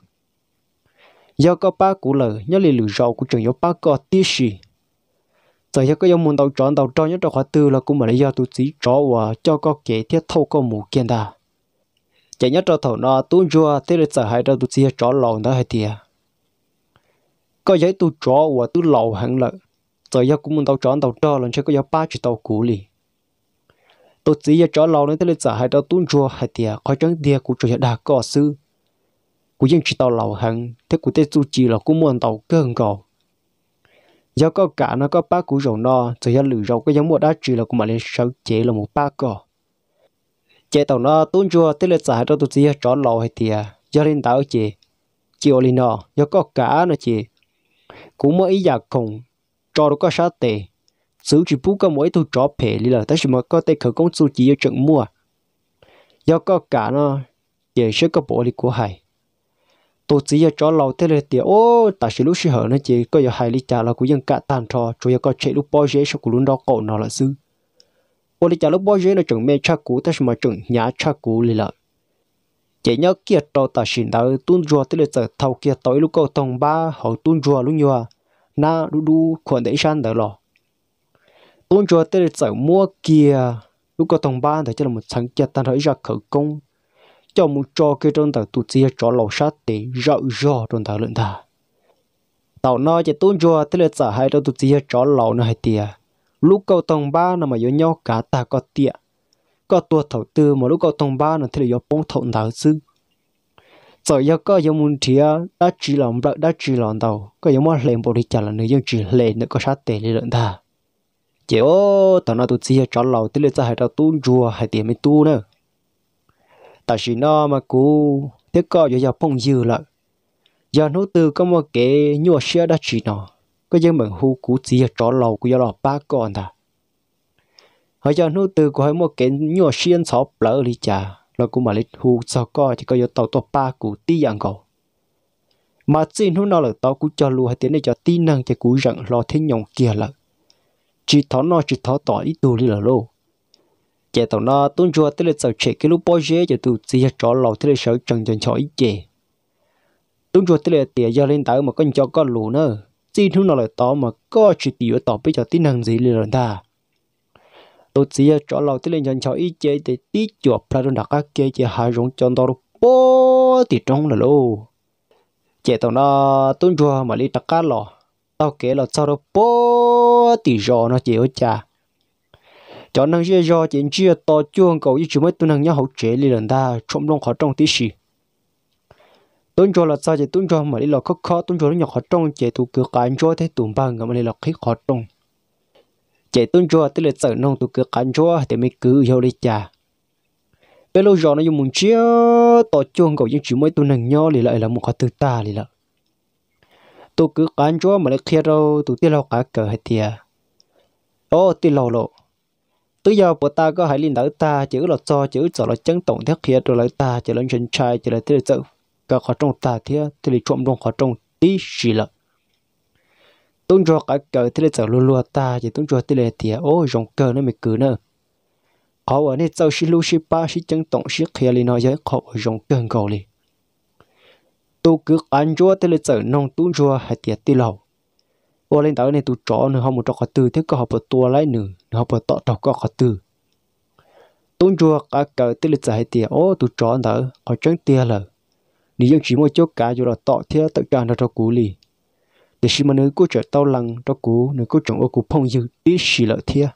do có ba cú lời nhớ lì lử rau của trường yếu ba có tiếc gì giờ giờ có muốn đầu chọn đầu cho nhớ đầu khóa tư là cũng mà lấy do tụt chỉ cho và cho có kể thiết thâu có mù kiên ta chạy nhớ đầu thầu nó tuôn cho thế giờ hay đâu tụt chỉ cho lâu đó hay tiệt có giấy tu chó và tu lầu hẳn lợi giờ giờ cũng muốn tàu trọn tàu trọ lần trước có giờ ba chục tàu cũ lì tôi chỉ giờ trọ lầu nên tới lịch giả hai tàu tuôn chùa hai tiề coi trắng tiề của chùa đà có sư của dân chỉ tàu lầu hẳn thế của tết tu chỉ là cũng muốn tàu cơn cầu giờ có cả nó có ba củ rồi nó, giờ giờ lử rầu cái giống một đá trừ là cũng mà lên sáu chế là một ba cò chế tàu nó tuôn chó tới lịch giả hai tàu tu chỉ giờ trọ lầu hai tiề giờ lên tàu chế chiều lên nó giờ có cả nó chế cũng mới ý giả cùng cho được có sát tệ sử chỉ bút có mỗi thu trò phê lý là tất mà có tê khởi công su chỉ yêu trận mua do có cả nó dễ sẽ có bộ lý của hải tôi chỉ cho chó lâu thế là tiệt ô ta sẽ lúc sẽ hở nó chỉ có giờ hai lý trả là của dân cả tàn trò chủ yếu có chạy lúc bao giờ sau của luôn đó cậu nó là sư ô lý trả lúc bao giờ nó chuẩn mê cha cũ ta sẽ mà chuẩn nhà cha cũ lý lợi chỉ nhớ kia trâu ta xin đỡ tuôn rùa tới lượt giờ thâu kia tối lúc câu thông ba họ tuôn rùa lúc nhua na đu đu khuẩn đấy san đỡ lò tuôn rùa tới lượt giờ mua kia lúc câu thông ba thì chỉ là một thằng kia ta thấy ra khởi công cho một trò kia trong tờ tụt chia cho lò sát để rợ rò trong tờ lượn thà tàu nó chỉ tuôn rùa tới lượt giờ hai trong tụt chia cho lò nó hay tia lúc câu thông ba nằm ở yếu nhau cả ta có tiện có tua thầu tư mà lúc có tông ba nó thì là do bông thầu nào chứ giờ có giờ muốn chia đã chỉ lòng bạc đã chỉ lòng đầu có giờ muốn lên bộ đi chả là người dân chỉ lên nữa có sát tệ lên ta chỉ ô tao nói tụi chia cho lầu tí lên ra hai tao tu chùa hai tiền mới tu nữa ta chỉ nó mà cú thế có giờ giờ phong dư lại giờ nô từ có một cái nhu xe đã chỉ nó có giờ mình hú cú chia cho lầu của giờ là ba con ta họ giờ nó từ của họ một cái nhỏ xiên xó lỡ đi chả là cũng mà lấy hù sao co thì có yếu tàu tàu ba của tí dạng cầu mà xin hôm nào là tàu cũng cho luôn hay tiến này cho tin năng cho cú rằng lo thế nhộng kia là chỉ thó nó chỉ thó tỏ ít tù đi là lô chè tàu nó tuôn chùa tới lịch sau chè cái lúc bao giờ cho tụi chỉ cho lò tới lịch sau chẳng chẳng cho ít chè tuôn chùa tới lịch tiệt do lên tàu mà con cho con lù nữa xin hôm nào là tàu mà co chỉ tiêu tàu bây giờ tin năng gì là ta tôi chỉ cho lâu tí lên nhận cho ít chơi để tí chuột ra trong đặc các kia chơi hai rong cho tôi bố thì trong là lô chạy tàu nó tuôn chùa mà đi đặc cá lò tao kể là sau đó bố thì rò nó chỉ chịu cha cho năng dễ rò chuyện chia to chuông cầu ít chỉ mới tuân hàng nhau hỗ trợ đi lần ta trộm long khó trong tí xì tuân cho là sao chạy tuân cho mà đi lò khó khó tuân cho nó nhỏ khó trong chế tụ cửa cái cho thấy tụm ba ngầm đi lò khí khó trong chạy tuân chùa tức là sợ nông tôi cứ cắn chùa thì mới cứ yêu đi cha, bây lâu giờ nó dùng một chiếc tổ chuông cậu những chữ mới tuân hàng nhau thì lại là một khó từ ta thì lại, tôi cứ cắn chùa mà lại kia đâu tôi tiết lâu cả cờ hay tiề ô tiết lâu lộ tự do bộ ta có hãy liên đỡ ta chữ là cho chữ cho là chân tổng thiết kia rồi lại ta chỉ là chân trai chỉ là tiết sợ cả khó trong ta thiết thì trộm trong khó trong tí xì lợi tung cho cả cờ thì lại chở luôn luôn ta chỉ tung cho thì lại thì ô rồng cờ nó mới cứ nữa họ ở đây cháu xí lưu xí ba xí chân tổng xí khi lì nói với khó ở rồng cờ cầu lì tu cứ ăn cho thì lại chở nông tung cho hay tiệt tì lâu ô lên tới này tu chó nữa không một trò khó từ thế có họ ở tua lại nữa họ ở tọt đầu có khó từ tung cho cả cờ thì lại chở hay tiệt ô tu chó nữa họ chân tiệt lờ nếu chỉ một chỗ cá cho nó tọt thế tất cả nó cho cú lì để xí mà nếu cô chở tàu lăng đó cú nếu cô chọn ô cú phong dư đi xí lợi thia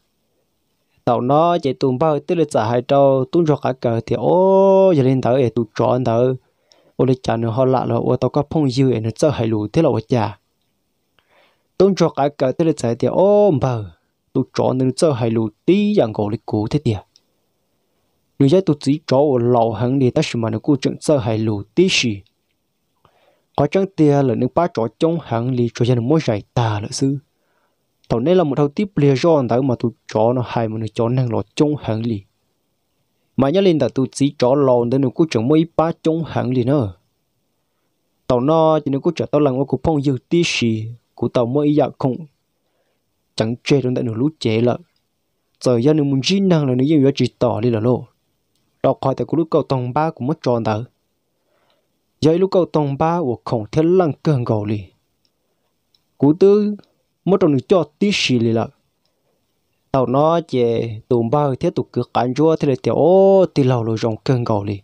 tàu nó chạy tụm bao tới là trả hai trâu tuôn cho cả cờ thì ô giờ lên tàu ấy tụm chọn tàu ô lên chả nó họ lạ rồi ô tàu có phong dư ấy nó chơi hai lù thế là ô chả tuôn cho cả cờ tới là trả thì ô bờ tụm chọn nó chơi hai lù tí dạng gỗ lịch cú thế tiệt nếu giờ tụm chỉ cho ô lầu hẳn thì ta xí mà nó cô chọn chơi hai lù tí xí có chẳng tiền là những ba trò trong hàng lì cho dân mỗi giải tà là sư tàu này là một thao tiếp lìa do anh mà tôi chó nó hay một nó chó năng lọ trong hàng lì mà nhớ lên là tôi chỉ chó lò nên nó cũng chẳng mấy ba trong hàng lì nữa tàu nó chỉ nó cũng chẳng tao lần của phong dư tí xì của tàu mỗi dạ không chẳng chê trong tại nó lú chế lợ giờ dân nó muốn chỉ năng là nó yêu chỉ tỏ đi là lộ đọc khỏi tại của lúc cầu tòng ba cũng mất tròn tao giấy lúc cầu tông ba của khổng thiết lăng cơn gầu lì cú tư một trong những cho tí xì lì lợ tàu nó chè tụm ba hơi thiết tục cực cán chúa thế là tiểu ô tì lầu lồi rồng cường gầu lì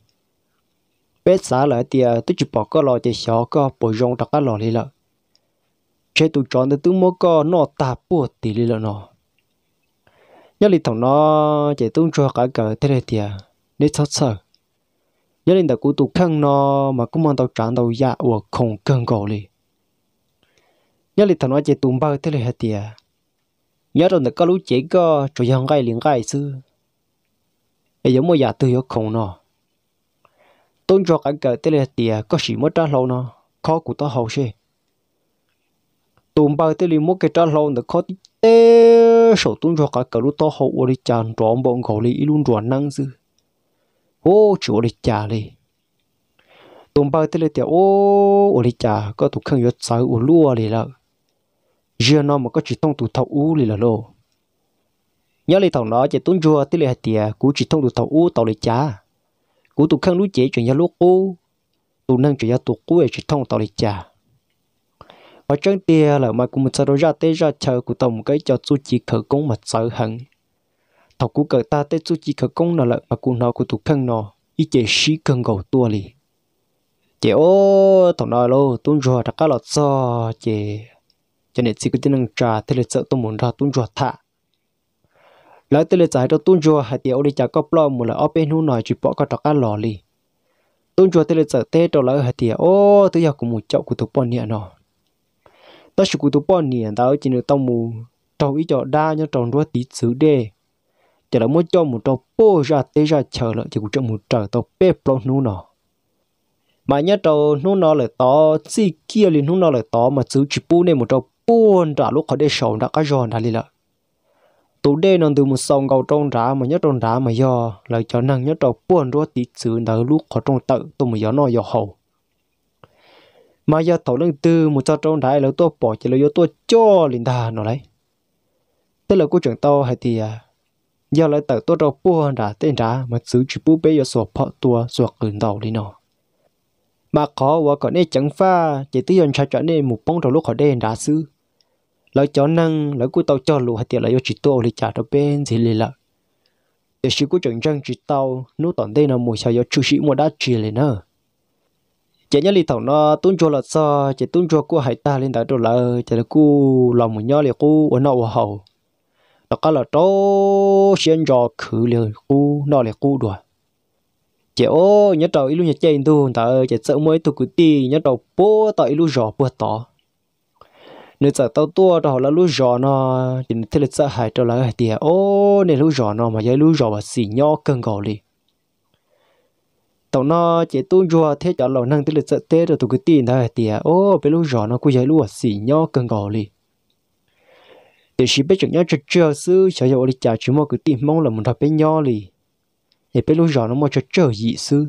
bết xả lại thì tôi chụp bỏ cái lò chè xó có bồi rong đặc cái lò lì lợ chế tụ chọn từ tướng mua có nó tà bùa tí lì lợ nó nhớ lì thằng nó chè tung cho cả cờ thế là tiểu nên thật sợ giờ lên đã cố tụ khăn nó mà cũng mang tàu trắng tàu dạ và không cần cầu li nhớ lịch thằng nói chơi tụm bao thế là hết tiệt nhớ rồi có lúc chế có chủ hàng gai liền gai xưa bây giờ mua giả từ yok không nó tôn cho cảnh cờ thế là tiệt có gì mất trả lâu nó khó của tao hậu xe tụm bao thế là mất cái trả lâu nó khó tê sổ tôn cho cảnh cờ lúc tao hậu đi chàng tròn bọn cầu li luôn tròn năng xưa ô chỗ đi chả đi tụm bao tới là ô ô đi chả có tụ không yếu sai ô lúa đi là giờ nó mà có chỉ thông tụ thầu u đi là lô nhớ lấy thằng nó chỉ tuân chùa tới là tiệt, cú chỉ thông tụ thầu u tàu đi chả cú tụ không lúa chế chuyện nhà lúa cô tụ năng chuyện nhà tụ cú chỉ thông tàu đi chả và chẳng tiệt là mà cũng một sao ra tới ra chờ của tổng cái cho chú chỉ khởi công mà sợ hận thảo cú cờ ta tết chú chỉ cờ công nó lại mà cú nó cú tụ khăn nó ít chế sĩ cần gầu tua li, chế ô thằng nói lô tuôn rùa đã cá lọt so chế cho nên chỉ có tin năng trà thế là sợ tôi muốn ra tuôn rùa thả lại thế là giải đó tuôn rùa hai tiểu đi chả có plo một là open bên hú nói chỉ bỏ cả trò cá lò li, tuôn rùa thế là sợ tê đó lại hai tiểu ô tôi giờ cũng một chậu của tụ bọn nhẹ nó ta chỉ của tụ bọn nhẹ tao chỉ được tao mù tao ý cho đa nhau tròn rùa tí xứ đê chỉ là muốn cho một trò bô ra tế ra chờ lợi chỉ cũng cho một trò tàu bê bông nô nọ mà nhớ trò nô nó lại to chi kia liền nô nó lại to mà chữ chỉ bù nên một trò buồn trả lúc họ để sầu đã cái giòn đã liền lợi tụ đê nó từ một sông cầu trong rã mà nhớ trong rã mà do lại cho năng nhớ trò buồn rồi tí chữ đã lúc họ trong tự tôi mà gió nó gió hầu mà giờ thổ lưng từ một cho trong đại là tôi bỏ chỉ là do tôi cho liền ta nó lấy tức là cô trưởng to hay thì à giờ lại tự tôi đâu bua đã tên ra mà giữ chỉ bù bê giờ sổ phọ tua sổ cứng đầu đi nọ mà khó và có nên chẳng pha chỉ tư yon cha cho nên một bông đầu lúc họ đen đã xứ lợi cho năng lợi của tàu cho lũ hay tiền lợi chỉ tôi lì trả đâu bên gì lì lợi để sự của chẳng trang chỉ tàu nú tòn đây là mùi sao do chú sĩ mua đá chỉ lên nữa chỉ nhớ lì thầu nó tuôn cho là sao chỉ tuôn cho cô hải ta lên tại đâu là chỉ là cô lòng một nhó lì cu ở nọ hậu nó có là trâu xuyên giò khử liều cu nó là cu đùa chị ô nhớ trâu ít lúc nhớ chơi tu ta chị sợ mới tu cứ ti nhớ trâu bố tao ít lúc giò bố tao nếu sợ tao tua tao là lúc giò nó thì thế là sợ hại tao là hại tiệt ô nên lúc giò nó mà giờ lúc giò mà xì nho cần gò li tao nó chị tu giò thế cho lầu năng thế là sợ thế rồi tu cứ ti hại tiệt ô bây lúc giò nó cứ giờ lúc xì nho cần gò li để chỉ biết chọn nhau chưa chơi sư cháu giờ đi trả chỉ mua cứ tìm mong là một thọ bên nhau lì để biết lúc rõ nó mua cho chơi gì sư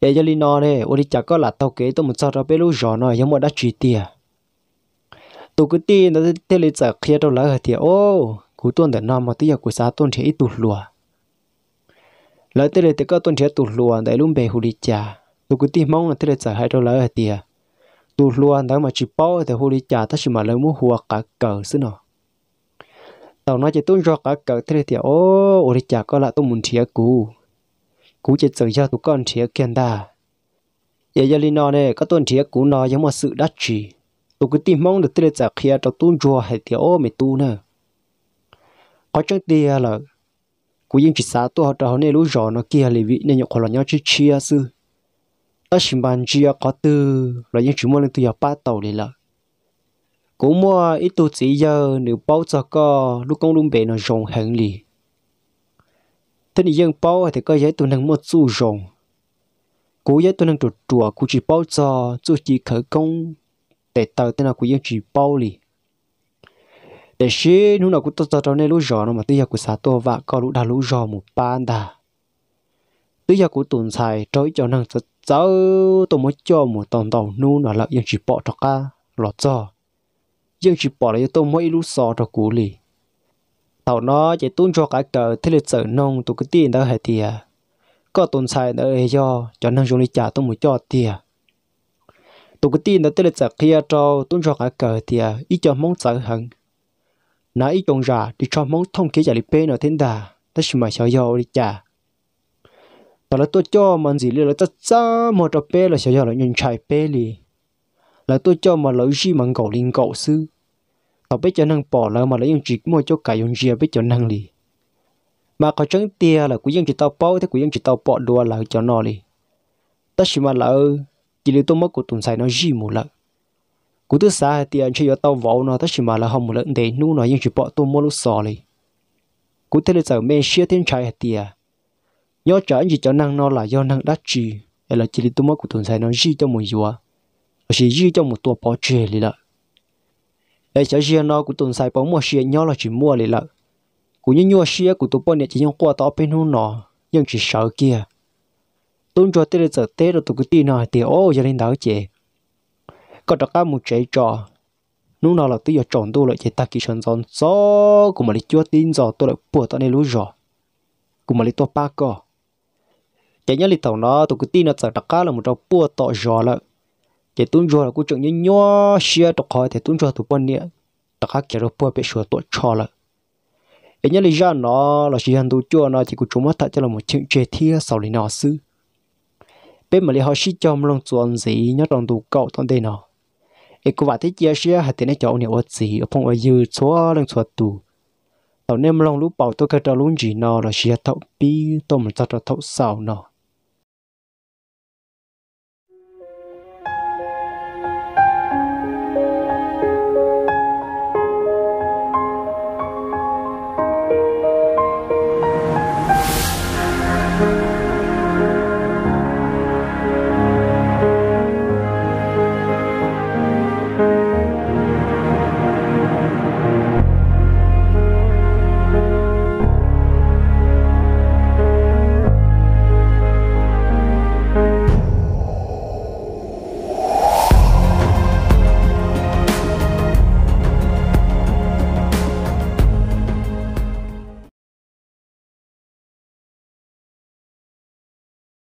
để cho lý nó đây ô đi trả có là tao kế tôi một sao đó biết lúc rõ nó giống mua đã chỉ tiền tôi cứ tin nó thế lý trả kia đâu lại thì ô cú tuần để nó mà tôi giờ cú sáng tuần thì ít tụt lùa lại thế lý thì có tuần thì tụt lùa để luôn bề hồ đi trả tôi cứ tin mong là thế lý trả hai đâu lại thì à tu luôn đó mà chỉ bao thì hồ đi trả ta chỉ mà lấy mua hùa cả cờ xí nọ tàu nói chỉ tôi cho cả cờ thế thì ô ô đi trả có là tôi muốn thiệt cú cú chỉ tưởng cho tôi con thiệt kiên ta giờ giờ linh nọ này có tuần thiệt cú nọ giống một sự đắt chỉ tôi cứ tìm mong được thế trả kia cho tôi cho hay thì ô mày tu nè có chắc tia là cú yên chỉ sao tôi họ trò này lúc giờ nó kia là vị nên nhậu khó là nhau chỉ chia sư ở xin bàn chỉ có tư là những chúng mua lên từ giờ ba tàu đi là Cố mua ít tu chỉ giờ nếu bao giờ có lúc công lúc bể nó rồng hẳn đi. thế thì dân bao thì có giấy tu năng một chú rồng cố giấy tu năng chuột chùa cố chỉ bao giờ chú chỉ khởi công để tàu tên là cố dân chỉ bao đi. để xí lúc nào cũng tao cho này lúc gió nó mà bây giờ cũng xả to và có lúc đã lúc gió một ban đà tự giờ cũng tồn tại trói cho năng thật cháu tôi mới cho một tòn tàu nu nó là yên chỉ bỏ cho ca lọt cho yên chỉ bỏ lại tôi mới lúc sò cho cú lì tàu nó chỉ tuôn cho cái cờ thế lịch sử nông tôi cứ tin đó hệ thì có tồn tại đó hệ do cho năng dùng đi trả tôi mới cho tiền tôi cứ tin đó thế lịch sử kia cho tuôn cho cái cờ thì ít cho mong sợ hận nãy trong còn thì cho mong thông kia giải lý bê nó thiên đà tất nhiên mà sao do đi trả và là tôi cho mà gì là tất cả một trò bé là sẽ cho là nhận chạy bé li là tôi cho mà lỡ gì mà cậu linh cậu sư tao biết cho năng bỏ là mà lấy những chỉ mua cho cả những gì biết cho năng li mà có trắng tiền là quý dân chỉ tao bao thế quý dân chỉ tao bỏ đồ là cho nó li tất chỉ mà là chỉ là tôi mất của tuần sai nó gì một lần cú thứ xa thì anh chỉ cho tao vỗ nó tất chỉ mà là không một lần để nu nó nhưng chỉ bỏ tôi mua lúc sò li cú thế là giờ mình chia thiên trái thì à nhớ trả gì cho năng nó là do năng đắt chi hay là chỉ tôi mất của tuần sai nó gì cho một và chỉ gì cho một tua bỏ chè lì lợ để cho riêng nó của tuần sai bỏ mua xe nhỏ là chỉ mua lì lợ cũng như nhua xe của tôi bỏ nhẹ chỉ nhung qua tao bên hôn nó nhưng chỉ sợ kia tôi cho tới giờ tết rồi tôi cứ tin nói thì ô cho nên đỡ chè có đặt cả một chế trò lúc nào là tôi giờ chọn tôi lại chỉ ta kỹ sơn giòn gió của mà đi chúa tin giờ tôi lại bùa tao này lúa giò của mà đi tôi ba co chỉ nhớ lịch tổng nó tụi cứ tin nó sợ đặc cá là một trâu bua tọ giò lợ chỉ tuân giò là cũng chẳng nhớ nhó xia đặc khỏi thì tuân giò tụi quan niệm đặc khác chỉ là bua bị sửa tọ cho lợ chỉ nhớ lịch ra nó là chỉ hàng tụi chua nó chỉ cũng chúng mất tại cho là một chuyện chơi thia sau lịch nó sư bên mà lịch họ xí cho một lần chuẩn gì nhớ đồng tụi cậu thằng đây nó ấy cũng vậy thế chia sẻ hay tiền này cho ông nhiều gì ở phòng ở dưới số lần xóa tù tàu nem long lũ bảo tôi cái tàu luôn gì nó là xia thấu bi tôi mình tàu trò sau nó